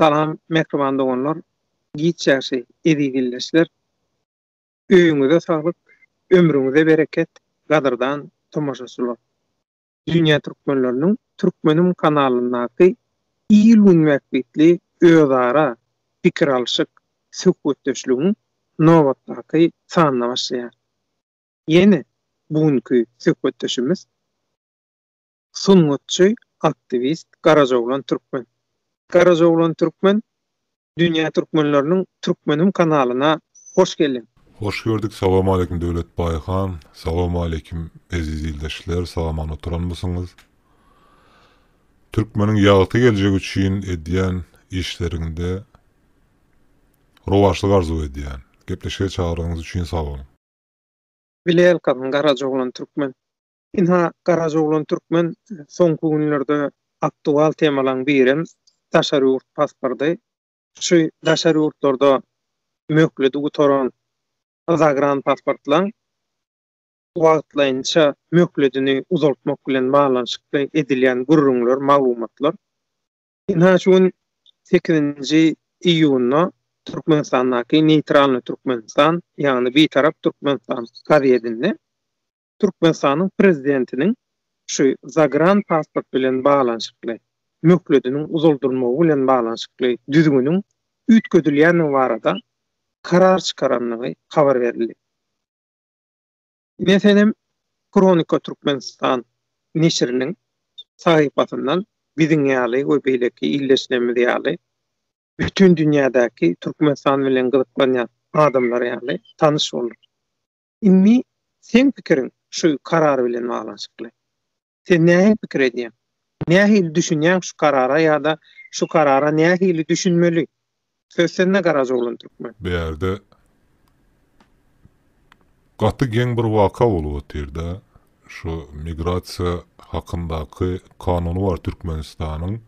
salam mekruban doğanlar, giyit çarşı edigilleşler, Öyünüze sağlık, Ömrünüze bereket, kadırdan tomaşasılar. Dünya Türkmenlörlünün Türkmenim kanalına ki iyil ünmekbitli öğdara fikir alışık sökutdöşlüğün novatla ki sanna başlayan. Yeni bugünkü sökutdöşümüz sunnutçu aktivist Karacoğlan Türkmen. Garazoğlan Türkmen Dünya Türkmenlerinin Türkmenim kanalına hoş geldin. Hoş gördük. Salam aleyküm Devlet Bayhan. Salam aleyküm aziz ildeşler. Salaman oturan mısınız? Türkmenin yağıtı gelecek üçün ediyen işlerinde rovaşlık arzu ediyen. Gepleşe çağırığınız üçün salam. Bileyel kadın Garazoğlan Türkmen. İnha Garazoğlan Türkmen son günlerde aktual temalan birim daşary urt pasporda şu daşary urtlarda möhkledi toron zagran pasportlan wagtla inşa möhkledini uzaltmak bilen maglumatlar edilen gurrunglar maglumatlar ina şu 2-nji iýunda Türkmenistan'da ki Türkmenistan yani bir taraf Türkmenistan Kariyedinde Türkmenistan'ın prezidentinin şu zagran pasport bilen bağlanışıklığı. möklödünün uzoldurma bilen baglanşykly düzgünün ütgödülýän varada karar çykaranlygy habar berildi. Meselem Kronika Türkmenistan neşirinin sahipatından bizin yali ve beyleki illesinemiz yali bütün dünyadaki Türkmenistan bilen gırıklanyan adamlar yali tanış olur. İmmi sen fikirin şu karar bilen bağlanşıklı. Sen neye fikir ediyem? Nihil düşünýän şu karara ya da şu karara nihili düşünmeli. Sözsen ne garaz olun Türkmen? Bu ýerde gaty geň bir waka bolup otirdi. Şu migrasiýa hakyndaky kanuny bar Türkmenistanyň.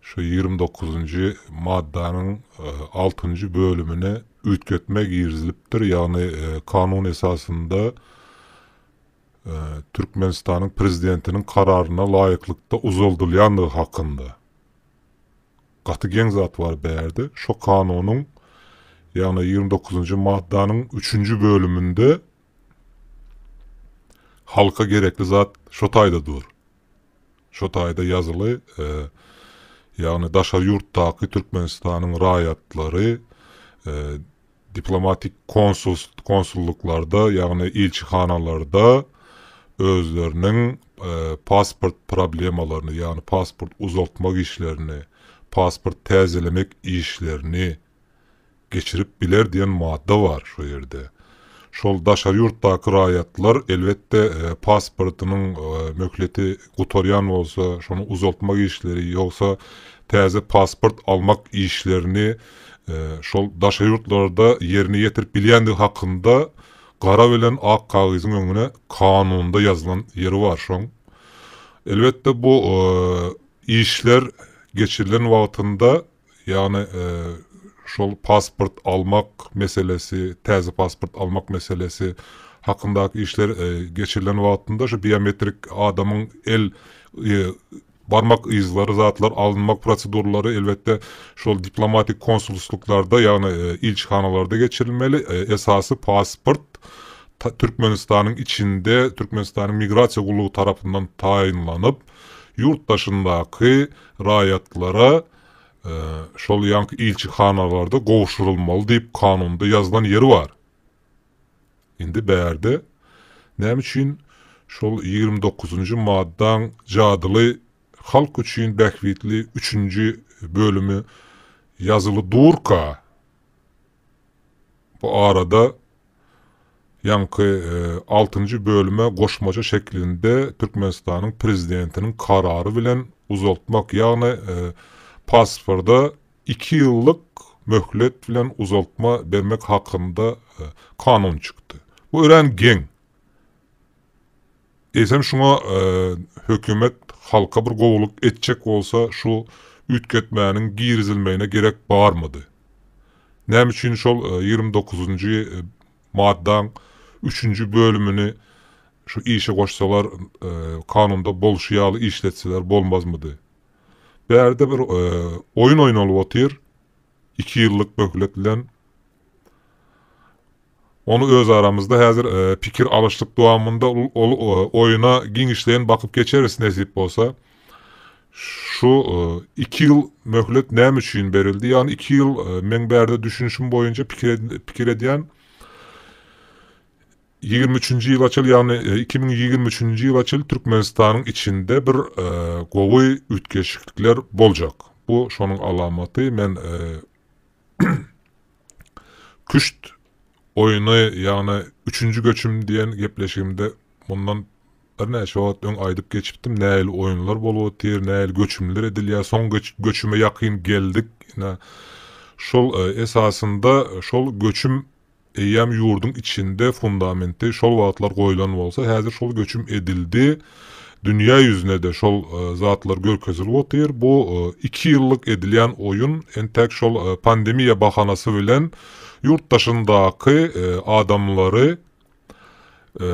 Şu 29-njy maddanyň 6-njy bölümini ütketmek irzilipdir. Yani e, kanun esasında ee, Türkmenistan'ın prezidentinin kararına layıklıkta uzaldılyandığı hakkında. Katı genzat var beğerdi. Şu kanunun yani 29. maddanın 3. bölümünde halka gerekli zat şotayda dur. Şotayda yazılı e, yani daşar yurttaki Türkmenistan'ın rayatları e, diplomatik konsul, konsulluklarda yani ilçihanalarda özlerinin e, pasport problemalarını, yani pasport uzaltmaq işlerini, pasport təzələmək işlerini geçirip biler diyen madde var şu yerde. Şol daşar yurtdaki rayatlar elbette e, pasportunun e, mökleti kutoryan olsa, şunu uzaltmak işleri yoksa teze pasport almak işlerini e, şol daşar yurtlarda yerini yetirip bilendi hakkında e, Karaölen ak kağızın önüne kanunda yazılan yeri var şu an. Elbette bu e, işler geçirilen vaatında yani e, şol pasport almak meselesi, təzi pasport almak meselesi hakkındaki işler e, geçirilen vaatında şu biyometrik adamın el e, barmak izleri zatlar alınmak prosedürleri elbette şu diplomatik konsolosluklarda yani e, ilçixanalarda geçirilmeli. E, esası pasport Türkmenistan'ın içinde Türkmenistan'ın migrasiya kurulu tarafından tayinlanıp yurt dışındaki rayatlara e, şol yankı ilçixanalarda kovuşurulmalı deyip kanunda yazılan yeri var. Şimdi bəyərdi. ne için şol 29-cu maddan cadılı Halk Uçuyun Bekvitli 3. bölümü yazılı durka. Bu arada yankı e, 6. bölüme koşmaca şeklinde Türkmenistan'ın prezidentinin kararı bilen uzaltmak yani e, pasporda 2 yıllık möhlet bilen uzaltma vermek hakkında e, kanun çıktı. Bu öğren gen. Eysem şuna e, hükümet halka bir govuluk etcek olsa şu ütketmenin getmeğinin girizilmeyine gerek bağırmadı. Nem için şu 29. maddan 3. bölümünü şu işe koşsalar e, kanunda bol şiyalı işletseler bolmaz mıdı? Berde bir e, oyun oynalı otir 2 yıllık bökletilen onu öz aramızda hazır e, pikir alışlık doğamında ol, ol, e, oyuna genişleyin bakıp geçeriz nesip olsa. Şu e, iki yıl möhlet ne için verildi? Yani iki yıl e, menberde düşünüşüm boyunca fikir pikir ediyen 23. yıl açıl yani 2023. E, yıl açıl Türkmenistan'ın içinde bir e, govuy ütkeşiklikler bolacak. Bu şunun alamatı. Men e, küşt oyunu yani üçüncü göçüm diyen gepleşimde bundan ne şovat ön aydıp geçiptim. Näil oyunlar bol otir, näil göçümler edilýär. Son göç, göçüme yakın geldik. yine şol e, esasında şol göçüm eýem yurdun içinde fundamenti şol wagtlar koyulan olsa hazır şol göçüm edildi dünya yüzüne de şol e, zatlar görkezil otyr. Bu e, iki yıllık edilen oyun entek şol e, pandemiya bahanası bilen yurt dışındaki e, adamları e,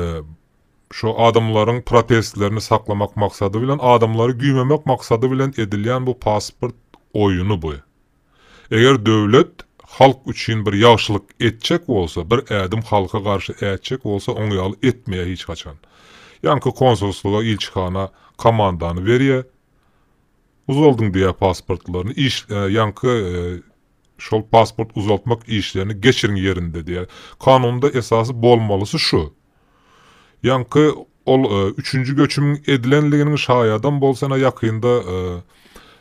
şu adamların protestlerini saklamak maksadı bilen adamları güymemek maksadı bilen edilen bu pasport oyunu bu. Eğer devlet halk için bir yaxşılık etcek olsa, bir adım halka karşı etcek olsa onu yalı etmeye hiç kaçan. Yankı konsolosluğa ilçixana komandanı veriye. Uzoldun diye pasportlarını. iş, e, yankı e, şol pasport uzaltmak işlerini geçirin yerinde diye. Kanunda esası bolmalısı şu. Yankı ol, e, üçüncü göçüm edilenliğinin şayadan bolsana yakında e,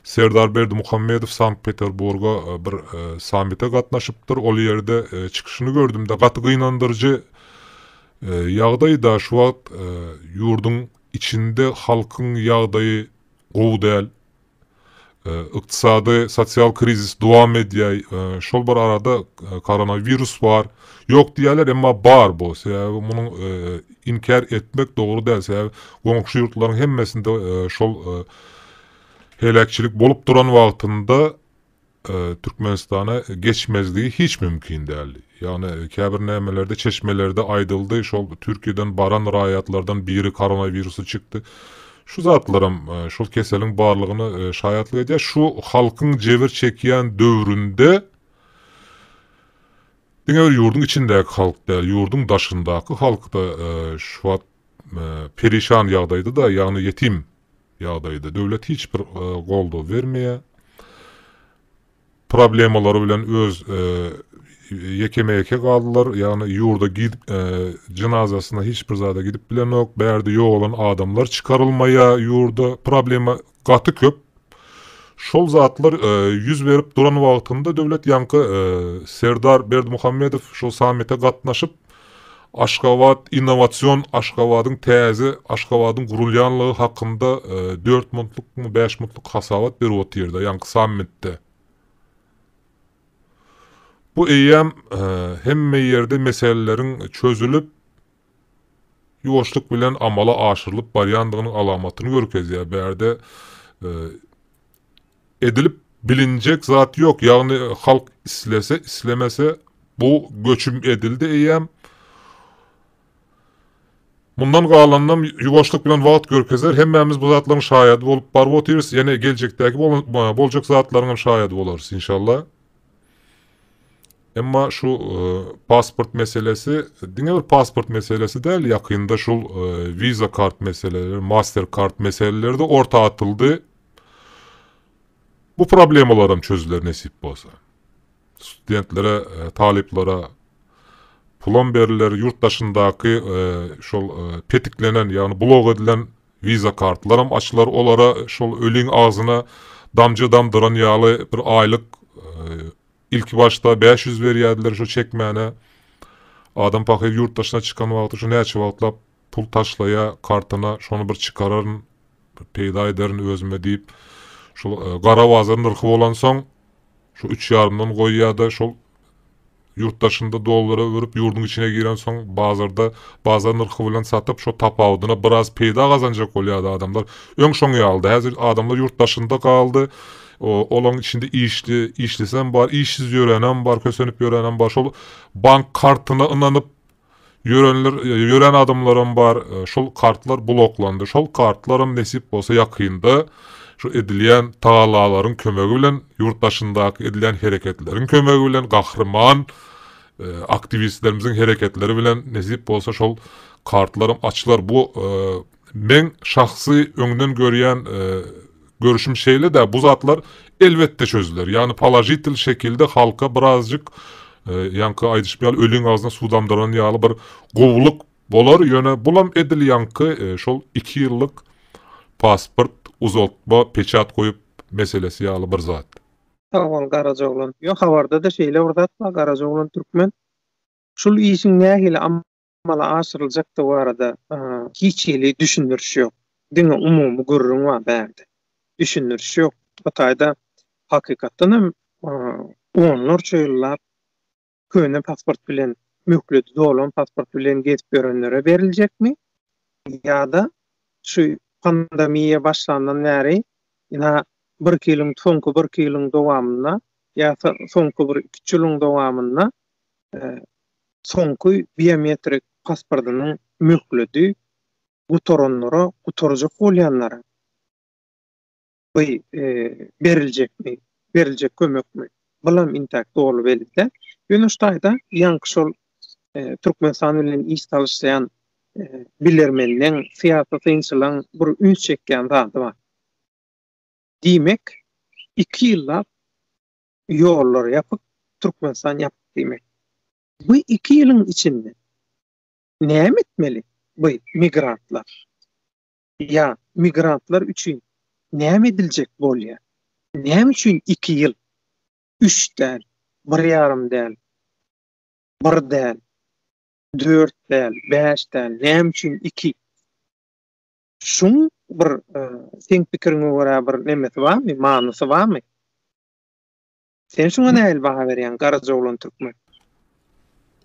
Serdar Berdi Muhammedov Sankt Peterburg'a e, bir e, samite katnaşıptır. O yerde e, çıkışını gördüm de katı inandırıcı ee, Yağday da şu vaxt e, yurdun içinde halkın yağdayı qovu değil. E, Iqtisadi, sosial kriz devam ediyor. Şol bir arada e, koronavirus var. Yok diyorlar ama bar bu. Sebebi bunu inkar etmek doğru değil. Sebebi komşu yurtların hemmesinde şol helakçilik bolup duran vaktinde Türkmenistan'a geçmezliği hiç mümkün değil. Yani kabernemelerde, çeşmelerde aydıldı. oldu Türkiye'den baran rayatlardan biri koronavirüsü çıktı. Şu zatlarım, e, şu keselin barlığını e, şayatlık edeceğiz. Şu halkın cevir çekiyen dövründe Diňe bir ýurdun içindäki halk däl, ýurdun daşyndaky halk da e, şu at e, perişan ýagdaýda da, yani yetim ýagdaýda. Döwlet hiç bir e, goldow bermeýär. Problemalary bilen öz e, yekeme yekek aldılar. Yani yurda gidip e, cenazesine hiçbir zada gidip bilen yok. Berdi yok olan adamlar çıkarılmaya yurda problemi katı köp. Şol zatlar e, yüz verip duran vaktinde devlet yankı e, Serdar Berdi Muhammedov şol samete katlaşıp Aşkavat inovasyon Aşkavat'ın tezi Aşkavat'ın gurulyanlığı hakkında e, 4 mutluk mu 5 mutluk hasavat bir ot yerde yankı samette. Bu eyyam e, hemme yerde meselelerin çözülüp yuvaşlık bilen amala aşırılıp bariyandığının alamatını görürüz ya. Berde e, edilip bilinecek zat yok. Yani halk islese islemese bu göçüm edildi eyyam. Bundan galandan yuvaşlık bilen vaat görkezer hemmemiz bu zatların şahidi olup barbotiriz. Yani gelecekteki bol, bolacak e, zatların şahidi oluruz inşallah. Ama şu e, pasport meselesi, dinler pasport meselesi değil yakında şu e, Visa kart meseleleri, master kart meseleleri de orta atıldı. Bu problem olarım çözülür nesip olsa. Studentlere, e, taliplere, plomberler, yurt dışındaki e, şu e, petiklenen yani blok edilen viza kartlarım açılar olara şu ölün ağzına damcı damdıran yağlı bir aylık e, ilk başta 500 veriyordular şu çekmeyene. Adam pakı yurt dışına çıkan vakti şu ne çuvaltla pul taşlaya kartına şunu bir çıkararın peyda ederin özüme deyip şu e, qara vazarın ırkı olan soň şu 3 yarımdan şu yurt dışında dollara örüp yurdun içine giren son bazarda bazarın ırkı bilen satıp şu tapavdına biraz peyda kazanacak olyadı adamlar. Ön şonu aldı. Hazır adamlar yurt dışında kaldı. O, olan içinde işli, işlisen bar, işsiz yörenen bar, kösenip yörenen bar, şol bank kartına inanıp yörenler, e, yören adamların var e, şol kartlar bloklandı. Şol kartlarım nesip olsa yakında şu edilen taalaların kömegi bilen, yurttaşındaki edilen hareketlerin kömegi bilen, kahraman e, aktivistlerimizin hareketleri bilen nesip olsa şol kartlarım açılar. Bu e, men şahsi öngden görüyen e, görüşüm şeyle de bu zatlar elbette çözülür. Yani palajitil şekilde halka birazcık e, yankı aydışmayalı ölün ağzına sudamdıran yağlı bir govuluk bolar yöne bulam edil yankı e, şol iki yıllık pasport uzaltma peçat koyup meselesi yağlı bir zat. Aval garaja olan. Yo havarda da şeyle orada garaja olan Türkmen. Şul işin nähili ammala aşırılacak da bu arada e, hiç yeli düşündürüş şey yok. Dine umumu gurrun var berdi. düşünürüş yok. Hatay'da hakikaten hem onlar pasport bilen mühklüdü doğulun pasport bilen getip görünlere verilecek mi? Ya da şu pandemiye başlandan nere yana bir kilin sonku bir doğamına ya da sonku bir kilin doğamına e, sonku biometrik pasportunun müklüdü bu torunlara, bu torunlara, وي berilecek e, mi? Berilecek kömek mü Bilam intak doğru belirler. Yunuştayda yankı şol e, Türkmenistan bilen iş talışlayan e, bilermenleň syýasaty inçilan bir üns çekýän zady bar. iki 2 yolları ýollar ýapyp Türkmenistan ýapyp diýmek. Bu iki yılın içinde ne etmeli bu migrantlar? Ya migrantlar üçin neye edilecek bolya? Näme üçin 2 ýyl, 3 däl, 1,5 däl, 1 däl, 4 däl, 5 däl, näme üçin iki. Şun bir sen pikiriňe görä bir nemesi barmy, manysy barmy? Sen şuna näil baha berýän garaja bolan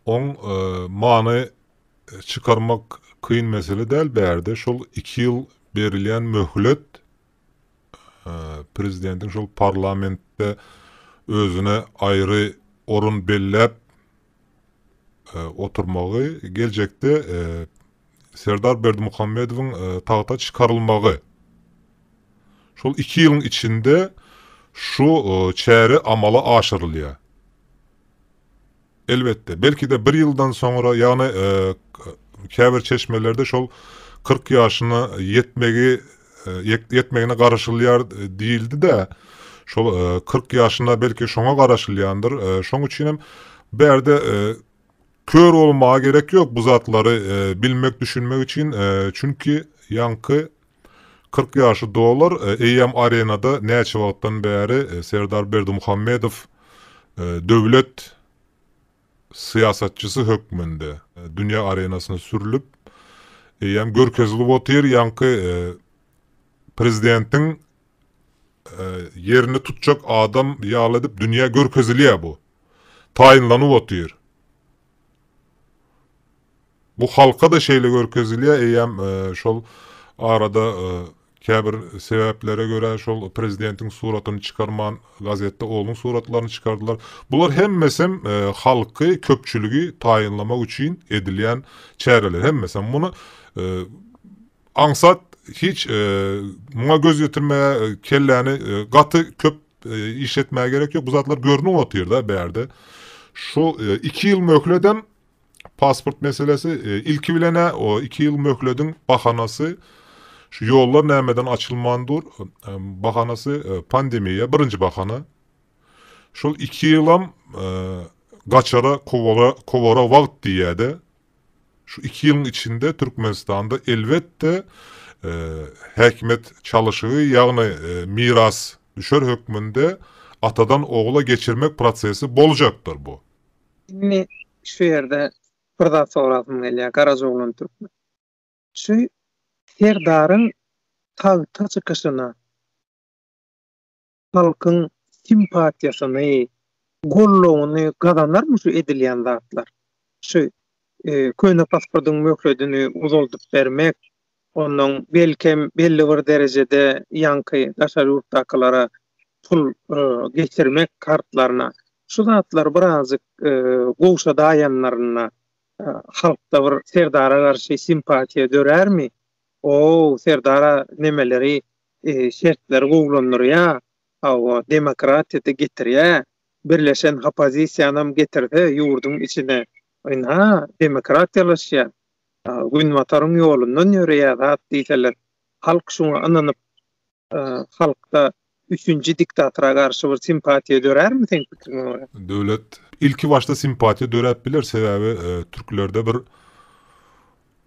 On Oň e, many çıkarmak kıyın mesele del berde. Şol iki yıl berilen mühlet ee, prezidentin şol parlamentde özüne ayrı orun bellep e, oturmağı gelecekte e, Serdar Berdimuhamedov'un e, tahta çıkarılmağı. Şol iki yılın içinde şu e, çeri amala aşırılıyor. Elbette. Belki de bir yıldan sonra yani e, kəbir çeşmelerde şol 40 yaşına yetmegi e, yetmeyene qarışılyar e, değildi de şol 40 e, yaşında belki şoňa qarışylýandyr. Şoň üçinem berde kör olmağa gerek yok bu zatları bilmek, düşünmek için. çünkü yankı 40 yaşı dolar EYM arenada ne wagtdan beri Serdar Muhammedov devlet siyasatçısı hökmünde dünya arenasına sürülüp EYM görkezli botir yankı prezidentin e, yerini tutacak adam yağladıp dünya görkeziliye bu. Tayinlanı otuyor. Bu halka da şeyle görkeziliye Eyem e, şol arada e, käbir sebeplere göre şol prezidentin suratını çıkarman gazette oğlun suratlarını çıkardılar. Bular hemmesem e, halkı köpçülüğü tayinlamak için edilen hem mesem bunu e, ansat hiç e, buna göz getirmeye e, kelleni e, katı köp e, işletmeye gerek yok. Bu zatlar görünüm atıyor da berde. Şu e, iki yıl mökleden pasport meselesi e, ilki bilene o iki yıl möklödün bahanası şu yollar nemeden açılmandır e, bahanası e, pandemiye birinci bahana şu iki yılam e, kaçara kovara, kovara vakt diye de şu iki yılın içinde Türkmenistan'da elbette e, hekmet çalışığı yani e, miras düşer hükmünde atadan oğula geçirmek prosesi bolacaktır bu. Şimdi şu yerde burada soradım Elia Karazoğlu'nun Türk'ü. Şu serdarın tavta çıkışına halkın simpatiyasını golluğunu kazanlar mı şu edilen zatlar? Şu e, köyne pasportun möhledini uzoldup vermek, onun belkem belli bir derecede yankı daşar yurttakılara pul e, getirmek kartlarına şu zatlar birazcık e, goşa dayanlarına e, halkta bir serdara karşı dörer mi? O serdara nemeleri e, şertler ya o demokratiye getir ya birleşen hapazisyanam getirdi yurdun içine ha demokratiyalaşıyor. Günwatarın ýolundan ýöreýär diýseler, halk şuna ananyp halkta üçüncü diktatora garşy bir simpatiye döner mi pikiriň görä? Döwlet ilki başda simpatiýa döräp biler, sebebi e, türklerde bir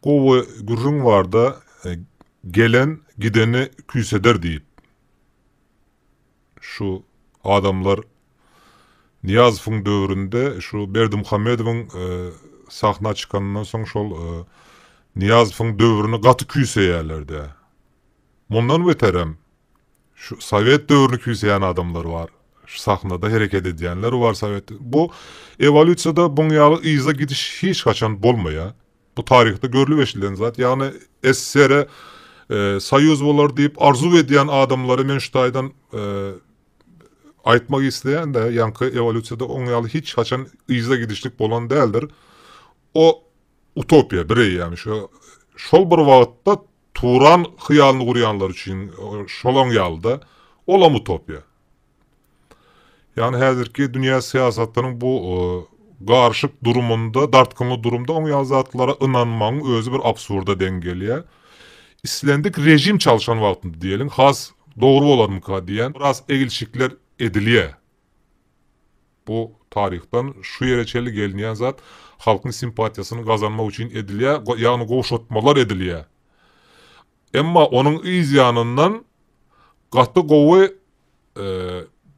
gowy gürrüň barda e, gelen gideni küýseder diýip. Şu adamlar Niyazowyň döwründe şu Berdimuhammedowyň e, sahna çykanynyň soň şol e, Niyazov'un dövrünü qatı yerlerde, Bundan veterem, şu Sovet dövrünü küysəyən adamlar var. Şu sahnede hareket edənlər var Sovet. Bu evolyusiyada bunyalı izle gidiş hiç kaçan bolmaya. Bu tarihte görülü eşidilen zaten Yani SSR e, Soyuz bolar deyip arzu edən adamları men şutaydan e, aytmak isteyen de yankı evolyusiyada onyalı hiç kaçan izle gidişlik bolan değildir. O utopiya birey yani şu şol bir wagtda Turan hyýalyny gurýanlar üçin şolon ýalda ola utopya Yani häzirki dünya siýasatynyň bu garşyk durumunda, dartqınlı durumda oň ýazatlara ynanmagyň özü bir absurda dengelýär. İslendik rejim çalışan wagtynda diyelim has dogry bolan diýen biraz egilşikler ediliye Bu tarihten şu yere çeli gelinen zat halkın simpatiyasını kazanma için ediliyor. Yani kovuşatmalar ediliyor. Ama onun izyanından katı kovu e,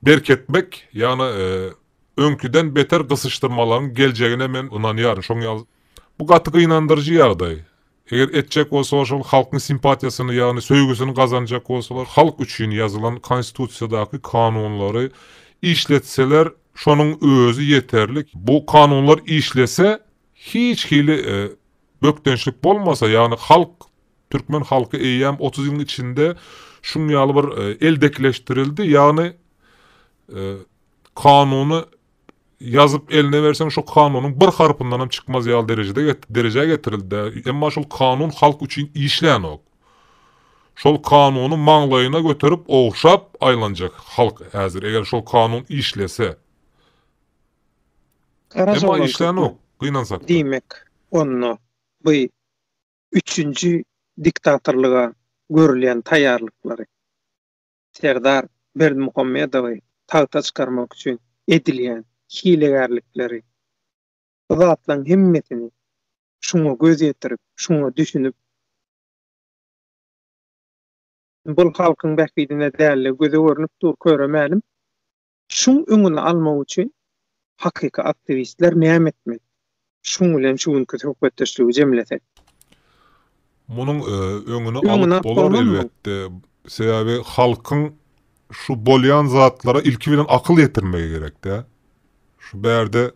berk etmek yani e, önküden beter kısıştırmaların geleceğine ben inanıyorum. Şonu bu katık inandırıcı yarday. Eğer edecek olsa halkın simpatiyasını yani söygüsünü kazanacak olsalar halk için yazılan konstitusiyadaki kanunları işletseler şunun özü yeterlik. Bu kanunlar işlese hiç hili e, böktençlik olmasa yani halk Türkmen halkı eyyem 30 yılın içinde şun yalvar e, eldekleştirildi. Yani e, kanunu yazıp eline versen şu kanunun bir harpından hem çıkmaz ya derecede dereceye getirildi. Ama şu kanun halk için işleyen o. Şol kanunu manglayına götürüp oğuşap aylanacak halk hazır. Eğer şol kanun işlese. garaj olan. Emma işlen gynansak. Diýmek, onu bu 3 üçüncü diktatorlığa görülen tayarlıkları Serdar Berdimuhammedovi tahta çıkarmak için edilen hilegarlıkları bu zatlan himmetini şunu göz yetirip, şunu düşünüp bu halkın bekliydine değerli gözü görünüp dur körömelim şun ününü alma için حقق aktivistler nämetmi? Şuň bilen şu günki hökümetdeşligi jemlesek. Munyň e, öňüni alyp bolar elbetde. Sebäbi şey halkın şu bolýan zatlara ilki bilen akıl yetirmegi gerek de. Şu berde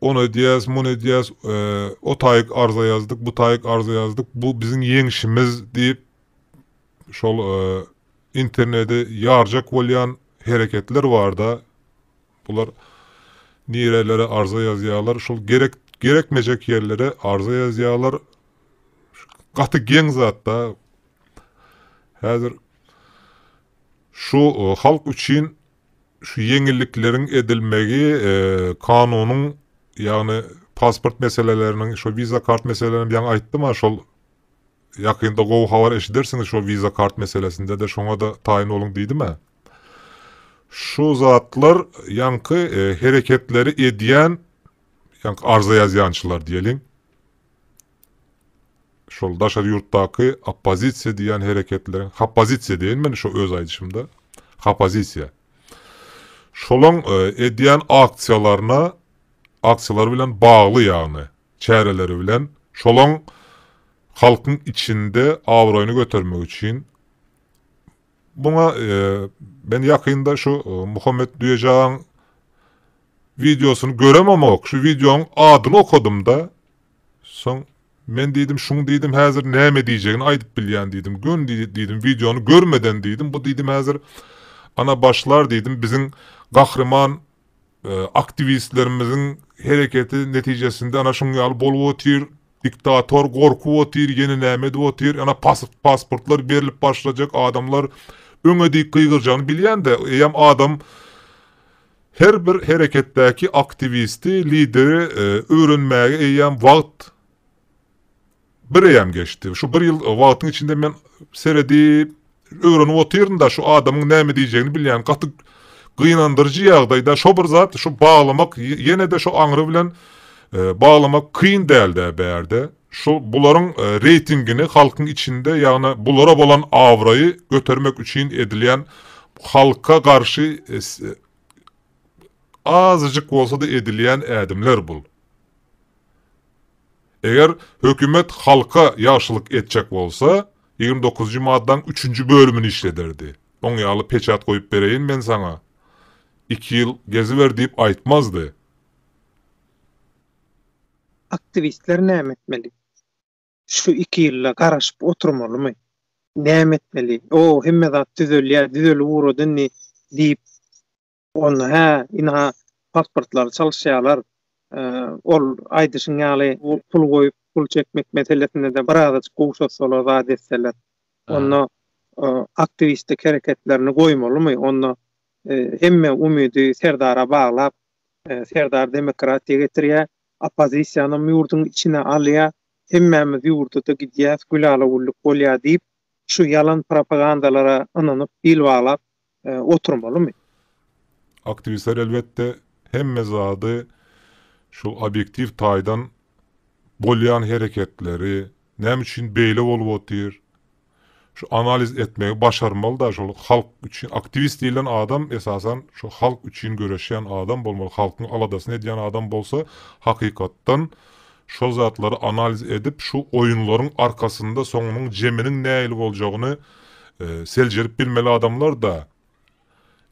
onu diyez, bunu diyez, e, o tayık arza yazdık, bu tayık arza yazdık, bu bizim yeňişimiz diýip şol e, internede yarjak bolýan hereketler var da Bunlar nirelere arıza yazyalar, şu gerek gerekmeyecek yerlere arıza yazyalar katı gen zaten Hazır şu e, halk için şu yeniliklerin edilmegi e, kanunun yani pasport meselelerinin şu viza kart meselelerini yani ayttım ha şu yakında gov havar eşidersiniz şu viza kart meselesinde de şuna da tayin olun deydi mi? şu zatlar yankı e, hareketleri ediyen yankı arıza yazyançılar diyelim. Şu daşar yurttaki appazitse diyen hareketlerin, Happazitse değil mi? Şu öz aydışımda. Happazitse. Şolon e, ediyen aksiyalarına aksiyaları bilen bağlı yani. çevreleri bilen. Şolon halkın içinde avrayını götürmek için buna e, ben yakında şu e, Muhammed Duyacağ'ın videosunu göremem ama ok. Şu videonun adını okudum da son ben dedim şunu dedim hazır ne mi diyeceğini aydıp bilyen dedim. Gün dedim videonu görmeden dedim. Bu dedim hazır ana başlar dedim. Bizim kahraman e, aktivistlerimizin hareketi neticesinde ana şunu al bol otir diktatör korku otir yeni neme otir ana pas, pasportlar verilip başlayacak adamlar öňe diýip gyýgyrjany bilýän de, hem adam her bir hareketteki aktivisti, lideri e, öwrenmäge eýen wagt bir eýem geçdi. Şu bir yıl e, vaktin içinde men seredi öwrenip otyrdym da şu adamyň näme diýejegini bilýän gaty gynandyrjy ýagdaýda şu bir zat şu bağlamak yine de şu aňry bilen e, bağlamak kyn dälde berde şu bunların e, reytingini halkın içinde yani bunlara olan avrayı götürmek için edilen halka karşı e, e, azıcık olsa da edilen edimler bul. Eğer hükümet halka yaşlılık edecek olsa 29. maddan 3. bölümünü işlederdi. On yağlı peçat koyup vereyim ben sana. İki yıl gezi ver deyip aytmazdı. Aktivistler ne etmeli? şu iki yılla karışıp oturmalı mı? Nehmet etmeli? O hemme zat düzöl ya düzöl uğru dönni deyip onu ha inha pasportlar çalışıyalar e, ol aydışın yali pul koyup pul çekmek meselesinde de bırakıp kuşos olu zade etseler. Onu e, aktivistik hareketlerini koymalı mı? Onu e, hemme umudu Serdar'a bağlap e, Serdar demokratiye getiriyor. Apozisyonu yurdun içine alıyor. emmemiz ýurdada gidýäs gülalagulyk bolýa diýip şu yalan propagandalara ynanyp dil bağlap e, oturmalymy? Aktivistler elbette hem mezadı şu objektif taydan bolyan hareketleri nem üçin beýle bolup otyr. Şu analiz etmegi başarmaly da şu halk için aktivist diýilen adam esasen şu halk için görüşen adam bolmaly. Halkyň aladasyny edýän adam bolsa hakykatdan şu zatları analiz edip şu oyunların arkasında sonunun ceminin ne eylül olacağını e, selcerip bilmeli adamlar da.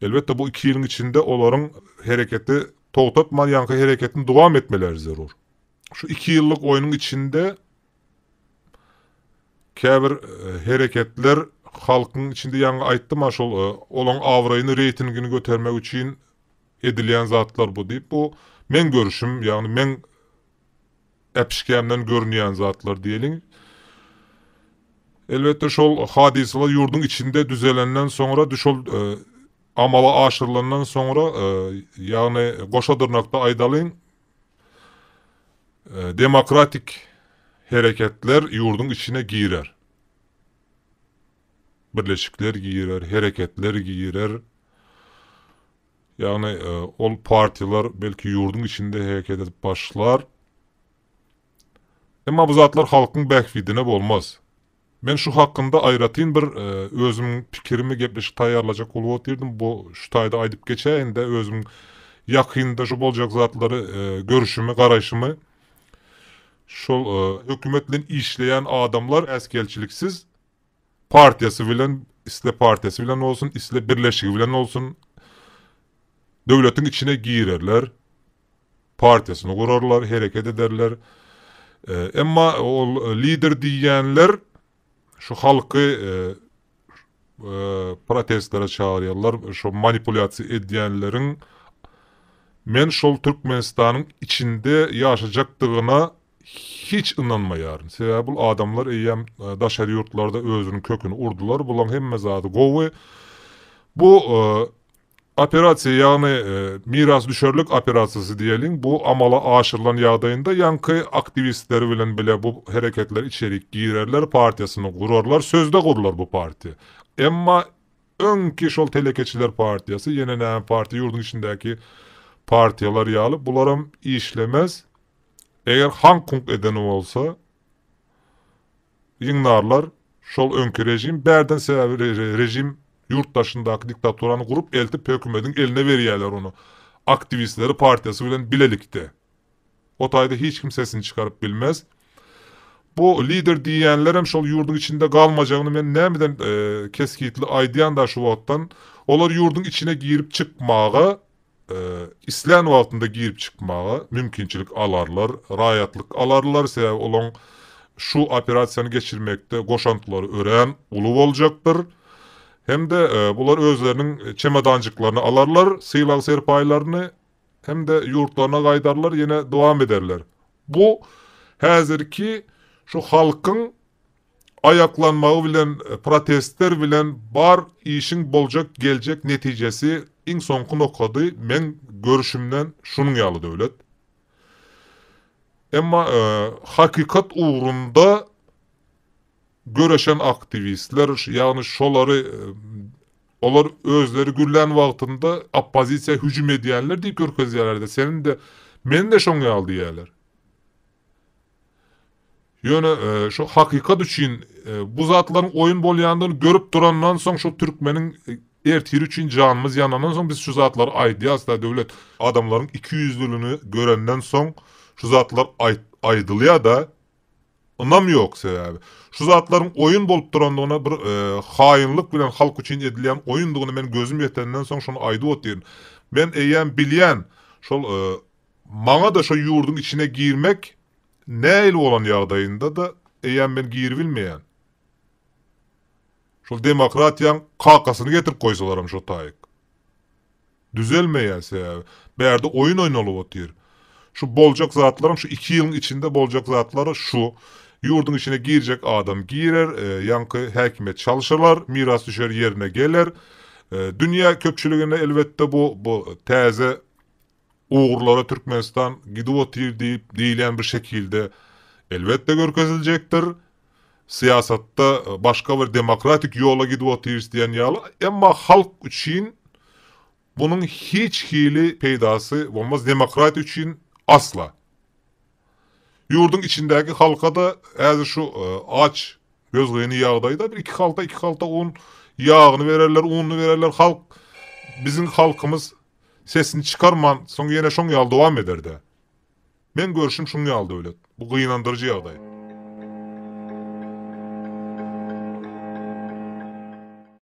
Elbette bu iki yılın içinde onların hareketi Toğutat Manyanka hareketini devam etmeleri zorur. Şu iki yıllık oyunun içinde kəbir e, hareketler halkın içinde yani aytdım maşol e, olan avrayını reytingini götürmek için edilen zatlar bu deyip bu men görüşüm yani men epişkenden görünüyen zatlar diyelim. Elbette şol hadiseler yurdun içinde düzelenden sonra düşol e, amala aşırılandan sonra e, yani koşa dırnakta aydalın e, demokratik hareketler yurdun içine girer. Birleşikler girer, hareketler girer. Yani e, ol partiler belki yurdun içinde hareket edip başlar. Amma bu zatlar halkın bəhvidinə bolmaz. Men şu haqqında ayratayım bir e, özüm fikrimi gepleşik şey tayarlacak olup derdim. Bu şu tayda aydıp geçeyin de özüm yakında şu olacak zatları e, görüşümü, qarayışımı Şu e, hükümetle işleyen adamlar eskelçiliksiz partiyası bilen isle partiyası bilen olsun, isle birleşik bilen olsun devletin içine girerler. Partiyasını kurarlar, hareket ederler. Ee, Emma o lider diyenler şu halkı e, e, protestlere çağırıyorlar. Şu manipülasyon ediyenlerin men şol Türkmenistan'ın içinde yaşayacaktığına hiç inanmayarım. Sebebi bu adamlar eyyem e, daşar yurtlarda özünün kökünü urdular. Bulan hem mezadı govu. Bu e, operasya yani e, miras düşerlik operasyası diyelim. Bu amala aşırılan yağdayında yankı aktivistleri bilen bile bu hareketler içerik girerler partiyasını kurarlar. Sözde kururlar bu parti. Ama önki şol telekeçiler partiyası yenenen parti yurdun içindeki partiyalar yağlı. Bularım işlemez. Eğer Hong Kong edeni olsa yığınarlar şol önkü rejim berden sebebi rejim Yurt dışındaki diktatoranı kurup eltip hükümetin eline veriyorlar onu. Aktivistleri partisi bilen bilelikte. O tayda hiç kimsesini çıkarıp bilmez. Bu lider diyenlerim şol yurdun içinde kalmayacağını ben nemeden e, keskiyitli aydiyan da şu vattan. Olar yurdun içine girip çıkmağı, e, islen altında girip çıkmağı mümkünçilik alarlar, rayatlık alarlar. Sebebi olan şu operasyonu geçirmekte koşantıları öğren ulu olacaktır. Hem de e, bunlar özlerinin e, çemadancıklarını alarlar, sıyılan serpaylarını hem de yurtlarına kaydarlar yine devam ederler. Bu hazırki şu halkın ayaklanmağı bilen, e, protestler bilen bar işin bolcak gelecek neticesi in sonku nokadı ben görüşümden şunun yalı devlet. Ama e, hakikat uğrunda görəşən aktivistler, yəni şoları e, onlar özleri gülen vaxtında oppozisiya hücum edənlər deyib görkəziyələrdə. Sənin də məni də şonga al deyərlər. Yəni e, şu hakikat için, e, bu zatların oyun bolyandığını görüp durandan sonra şu Türkmenin e, ertir için canımız yanandan sonra biz şu zatlar aydı aslında devlet adamların 200'lülüğünü görenden sonra şu zatlar ay, aydılı ya da Anam yok sebebi. Şu zatların oyun bolup durandığına bir e, hainlik bilen halk için edilen oyunduğunu ben gözüm yetenden sonra şunu aydı ot deyin. Ben eyen bilen şol e, mana da şu yurdun içine girmek ne ile olan yağdayında da eyen ben girvilmeyen. Şol demokratiyan kalkasını getirip koysalarım şu tayık. Düzelmeyen sebebi. Berde oyun oynalı ot deyin. Şu bolcak zatlarım şu iki yılın içinde bolcak zatları şu Yurdun içine girecek adam girer. E, yankı hakime çalışırlar. Miras düşer yerine gelir. E, dünya köpçülüğüne elbette bu, bu teze Uğurlara Türkmenistan gidivotir deyip deyilen bir şekilde elbette görkezilecektir. Siyasatta e, başka bir demokratik yola gidivotir isteyen yala. Ama halk için bunun hiç hili peydası olmaz. Demokrat için asla. Yurdun içindeki halka da eğer şu e, aç göz yeni yağdayı da bir iki kalta iki kalta un yağını vererler, ununu vererler. Halk bizim halkımız sesini çıkarman sonra yine şun yal devam eder de. Ben görüşüm şun yaldı öyle. Bu kıyınlandırıcı yağdayı.